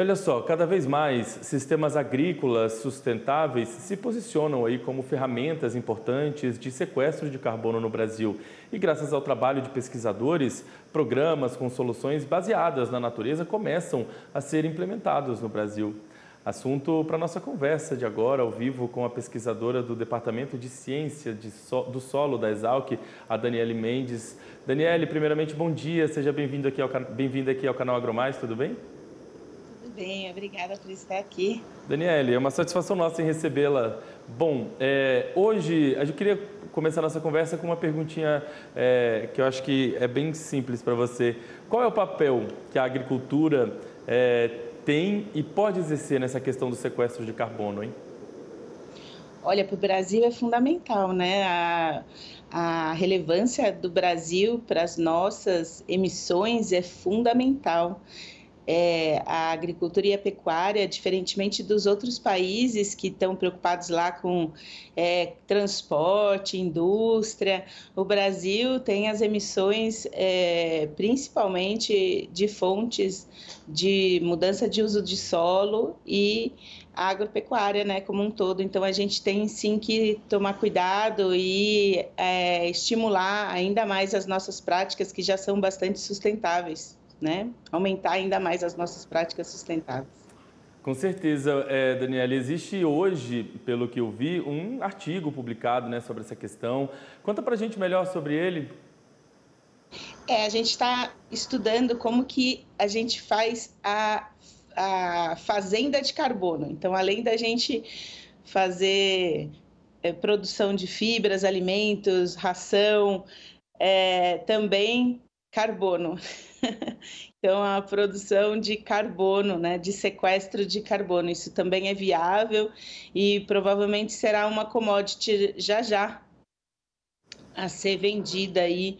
E olha só, cada vez mais sistemas agrícolas sustentáveis se posicionam aí como ferramentas importantes de sequestro de carbono no Brasil. E graças ao trabalho de pesquisadores, programas com soluções baseadas na natureza começam a ser implementados no Brasil. Assunto para nossa conversa de agora, ao vivo, com a pesquisadora do Departamento de Ciência de so do Solo da Exalc, a Daniele Mendes. Daniele, primeiramente, bom dia, seja bem vindo aqui, ao, bem aqui ao canal Agromais, tudo bem? Obrigada por estar aqui. Daniele, é uma satisfação nossa em recebê-la. Bom, é, hoje eu queria começar nossa conversa com uma perguntinha é, que eu acho que é bem simples para você. Qual é o papel que a agricultura é, tem e pode exercer nessa questão do sequestro de carbono, hein? Olha, para o Brasil é fundamental, né? A, a relevância do Brasil para as nossas emissões é fundamental é, a agricultura e a pecuária, diferentemente dos outros países que estão preocupados lá com é, transporte, indústria, o Brasil tem as emissões é, principalmente de fontes de mudança de uso de solo e agropecuária, né, como um todo. Então a gente tem sim que tomar cuidado e é, estimular ainda mais as nossas práticas que já são bastante sustentáveis né, aumentar ainda mais as nossas práticas sustentáveis. Com certeza, é, Daniela. Existe hoje, pelo que eu vi, um artigo publicado né, sobre essa questão. Conta para a gente melhor sobre ele. É, a gente está estudando como que a gente faz a, a fazenda de carbono. Então, além da gente fazer é, produção de fibras, alimentos, ração, é, também carbono. então, a produção de carbono, né, de sequestro de carbono, isso também é viável e provavelmente será uma commodity já já a ser vendida aí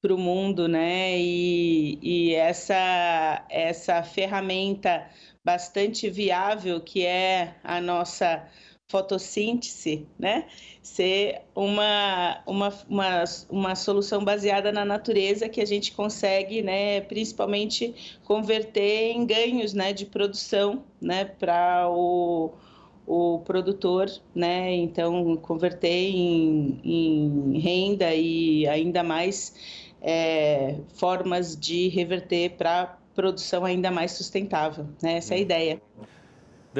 para o mundo, né? E, e essa essa ferramenta bastante viável que é a nossa fotossíntese, né? Ser uma, uma, uma, uma solução baseada na natureza que a gente consegue, né, principalmente converter em ganhos, né, de produção, né, para o, o produtor, né? Então converter em, em renda e ainda mais é, formas de reverter para produção ainda mais sustentável, né? Essa é a uhum. ideia.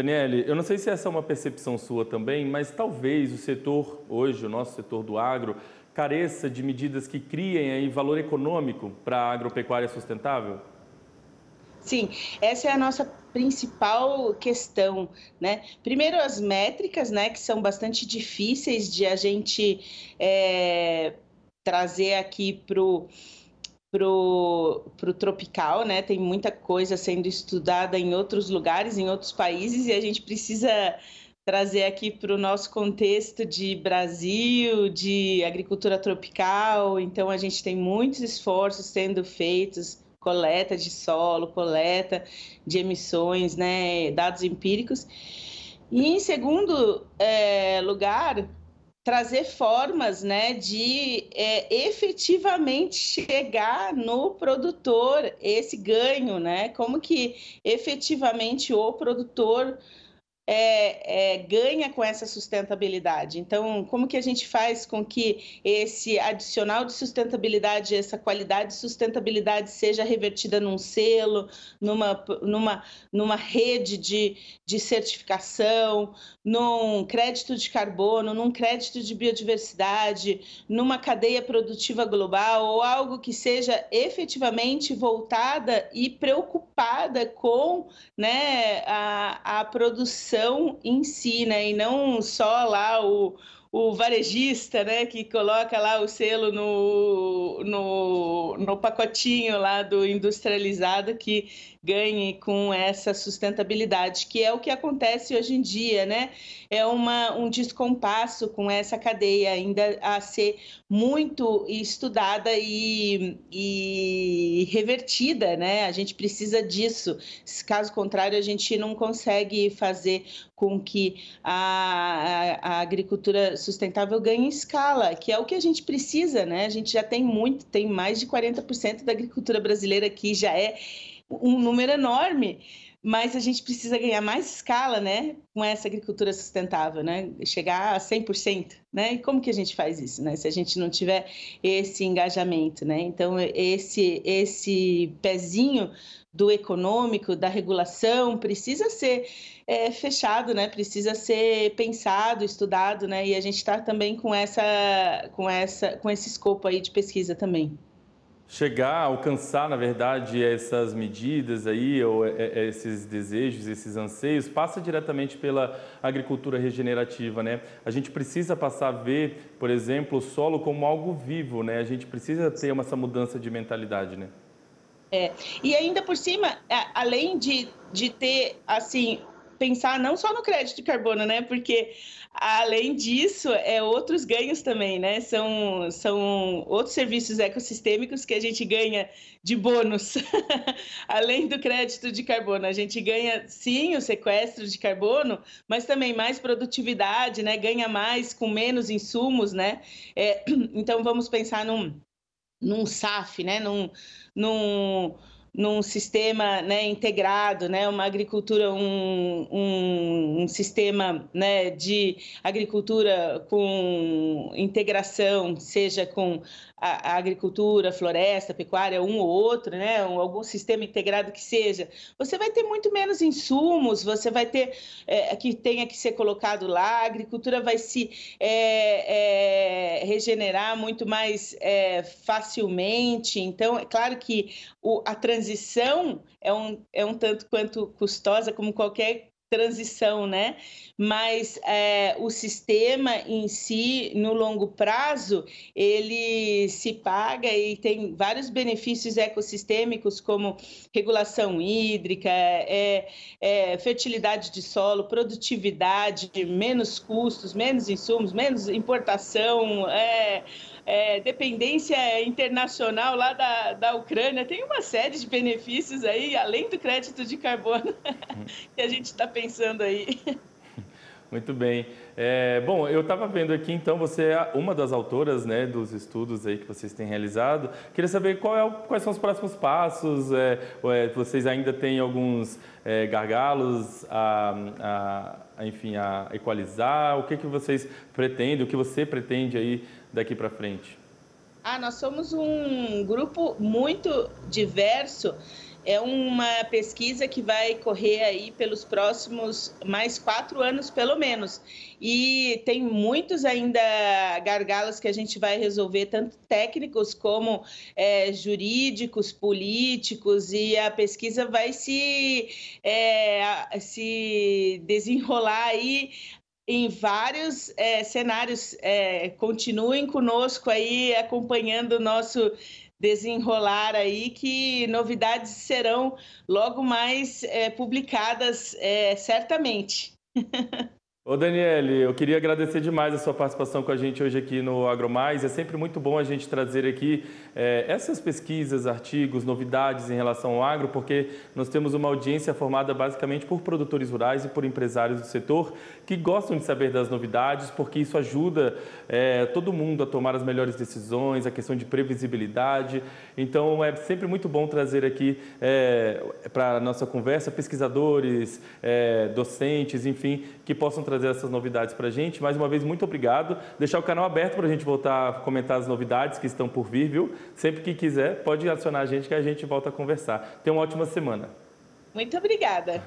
Daniele, eu não sei se essa é uma percepção sua também, mas talvez o setor hoje, o nosso setor do agro, careça de medidas que criem aí valor econômico para a agropecuária sustentável? Sim, essa é a nossa principal questão, né? Primeiro as métricas, né, que são bastante difíceis de a gente é, trazer aqui para o pro, pro tropical, né? Tem muita coisa sendo estudada em outros lugares, em outros países, e a gente precisa trazer aqui para o nosso contexto de Brasil, de agricultura tropical. Então, a gente tem muitos esforços sendo feitos coleta de solo, coleta de emissões, né, dados empíricos. E em segundo é, lugar, trazer formas né, de é, efetivamente chegar no produtor esse ganho, né? Como que efetivamente o produtor é, é, ganha com essa sustentabilidade. Então, como que a gente faz com que esse adicional de sustentabilidade, essa qualidade de sustentabilidade seja revertida num selo, numa, numa, numa rede de, de certificação, num crédito de carbono, num crédito de biodiversidade, numa cadeia produtiva global ou algo que seja efetivamente voltada e preocupada com né, a, a produção produção em si, né? E não só lá o, o varejista, né, que coloca lá o selo no, no, no pacotinho lá do industrializado, que ganhe com essa sustentabilidade, que é o que acontece hoje em dia, né? É uma, um descompasso com essa cadeia ainda a ser muito estudada e, e revertida, né? A gente precisa disso. Caso contrário, a gente não consegue fazer com que a, a, a agricultura sustentável ganhe escala, que é o que a gente precisa, né? A gente já tem muito, tem mais de 40% da agricultura brasileira que já é um número enorme, mas a gente precisa ganhar mais escala, né, com essa agricultura sustentável, né, chegar a 100%, né, e como que a gente faz isso, né, se a gente não tiver esse engajamento, né, então esse, esse pezinho do econômico, da regulação, precisa ser é, fechado, né, precisa ser pensado, estudado, né, e a gente está também com, essa, com, essa, com esse escopo aí de pesquisa também chegar a alcançar, na verdade, essas medidas aí, ou é, é, é, esses desejos, esses anseios, passa diretamente pela agricultura regenerativa, né? A gente precisa passar a ver, por exemplo, o solo como algo vivo, né? A gente precisa ter uma, essa mudança de mentalidade, né? É, e ainda por cima, além de, de ter, assim, pensar não só no crédito de carbono, né? Porque além disso, é outros ganhos também, né? São, são outros serviços ecossistêmicos que a gente ganha de bônus, além do crédito de carbono. A gente ganha, sim, o sequestro de carbono, mas também mais produtividade, né? Ganha mais com menos insumos, né? É, então, vamos pensar num, num SAF, né? Num. num num sistema né, integrado, né, uma agricultura, um, um, um sistema né, de agricultura com integração, seja com a, a, agricultura, floresta, pecuária, um ou outro, né, algum sistema integrado que seja, você vai ter muito menos insumos, você vai ter é, que tenha que ser colocado lá, a agricultura vai se é, é, regenerar muito mais é, facilmente. Então, é claro que o, a transição transição é um, é um tanto quanto custosa como qualquer transição, né? Mas é, o sistema em si, no longo prazo, ele se paga e tem vários benefícios ecossistêmicos, como regulação hídrica, é, é, fertilidade de solo, produtividade, menos custos, menos insumos, menos importação. É, é dependência internacional lá da, da Ucrânia, tem uma série de benefícios aí, além do crédito de carbono que a gente está pensando aí. Muito bem. É, bom, eu estava vendo aqui, então, você é uma das autoras né, dos estudos aí que vocês têm realizado. Queria saber qual é quais são os próximos passos, é, é vocês ainda têm alguns é, gargalos a, a, enfim, a equalizar, o que, que vocês pretendem, o que você pretende aí daqui para frente? Ah, nós somos um grupo muito diverso é uma pesquisa que vai correr aí pelos próximos mais quatro anos, pelo menos. E tem muitos ainda gargalos que a gente vai resolver, tanto técnicos como é, jurídicos, políticos, e a pesquisa vai se, é, se desenrolar aí em vários é, cenários. É, continuem conosco aí, acompanhando o nosso desenrolar aí, que novidades serão logo mais é, publicadas, é, certamente. Ô Daniele, eu queria agradecer demais a sua participação com a gente hoje aqui no AgroMais. É sempre muito bom a gente trazer aqui é, essas pesquisas, artigos, novidades em relação ao agro, porque nós temos uma audiência formada basicamente por produtores rurais e por empresários do setor que gostam de saber das novidades, porque isso ajuda é, todo mundo a tomar as melhores decisões, a questão de previsibilidade. Então é sempre muito bom trazer aqui é, eh, para a nossa conversa pesquisadores, docentes, enfim, que possam trazer trazer essas novidades para a gente. Mais uma vez, muito obrigado. Deixar o canal aberto para a gente voltar a comentar as novidades que estão por vir, viu? Sempre que quiser, pode adicionar a gente que a gente volta a conversar. Tenha uma ótima semana. Muito obrigada.